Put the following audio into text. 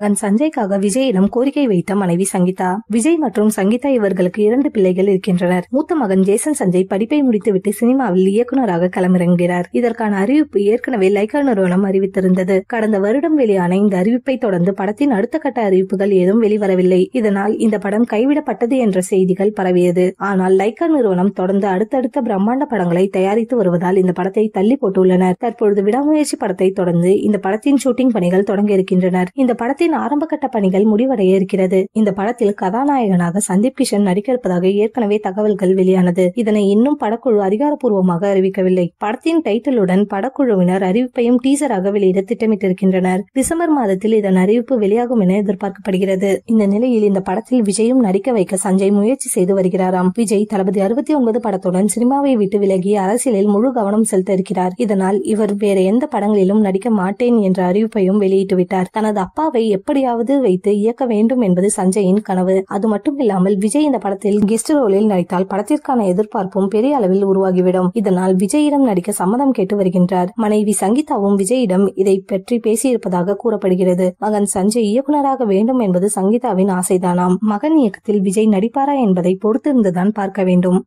மகன் சஞ்சய்க்காக விஜயிடம் கோரிக்கை வைத்த மனைவி சங்கீதா விஜய் மற்றும் சங்கீதா இவர்களுக்கு இரண்டு பிள்ளைகள் இருக்கின்றனர் மூத்த மகன் ஜேசன் சஞ்சய் படிப்பை முடித்துவிட்டு சினிமாவில் இயக்குநராக களமிறங்குகிறார் இதற்கான அறிவிப்பு ஏற்கனவே லைகா நிறுவனம் அறிவித்திருந்தது கடந்த வருடம் வெளியான இந்த அறிவிப்பை தொடர்ந்து படத்தின் அடுத்த கட்ட அறிவிப்புகள் ஏதும் வெளிவரவில்லை இதனால் இந்த படம் கைவிடப்பட்டது என்ற செய்திகள் பரவியது ஆனால் லைகா நிறுவனம் தொடர்ந்து அடுத்தடுத்த பிரம்மாண்ட படங்களை தயாரித்து வருவதால் இந்த படத்தை தள்ளி போட்டுள்ளனர் தற்பொழுது விடாமுயற்சி படத்தை தொடர்ந்து இந்த படத்தின் ஷூட்டிங் பணிகள் தொடங்க இருக்கின்றனர் இந்த படத்தில் படத்தின் ஆரம்பகட்ட பணிகள் முடிவடைய இருக்கிறது இந்த படத்தில் கதாநாயகனாக சந்தீப் கிஷன் இருப்பதாக ஏற்கனவே தகவல்கள் வெளியானது இதனை இன்னும் படக்குழு அதிகாரப்பூர்வமாக அறிவிக்கவில்லை படத்தின் டைட்டிலுடன் படக்குழுவினர் அறிவிப்பையும் டீசராக வெளியிட திட்டமிட்டிருக்கின்றனர் டிசம்பர் மாதத்தில் இதன் அறிவிப்பு வெளியாகும் என எதிர்பார்க்கப்படுகிறது இந்த நிலையில் இந்த படத்தில் விஜயும் நடிக்க வைக்க சஞ்சய் முயற்சி செய்து வருகிறாராம் விஜய் தளபதி அறுபத்தி ஒன்பது படத்துடன் சினிமாவை விட்டு விலகி அரசியலில் முழு கவனம் செலுத்த இருக்கிறார் இதனால் இவர் வேற எந்த படங்களிலும் நடிக்க மாட்டேன் என்ற அறிவிப்பையும் வெளியிட்டு விட்டார் தனது அப்பாவை எப்படியாவது வைத்து இயக்க வேண்டும் என்பது சஞ்சயின் கனவு அது மட்டும் இல்லாமல் விஜய் இந்த படத்தில் கெஸ்ட் ரோலில் நடித்தால் படத்திற்கான எதிர்பார்ப்பும் பெரிய அளவில் உருவாகிவிடும் இதனால் விஜயிடம் நடிக்க சம்மதம் கேட்டு வருகின்றார் மனைவி சங்கீதாவும் விஜயிடம் இதை பற்றி பேசியிருப்பதாக கூறப்படுகிறது மகன் சஞ்சய் இயக்குநராக வேண்டும் என்பது சங்கீதாவின் ஆசைதானாம் மகன் இயக்கத்தில் விஜய் நடிப்பாரா என்பதை பொறுத்திருந்துதான் பார்க்க வேண்டும்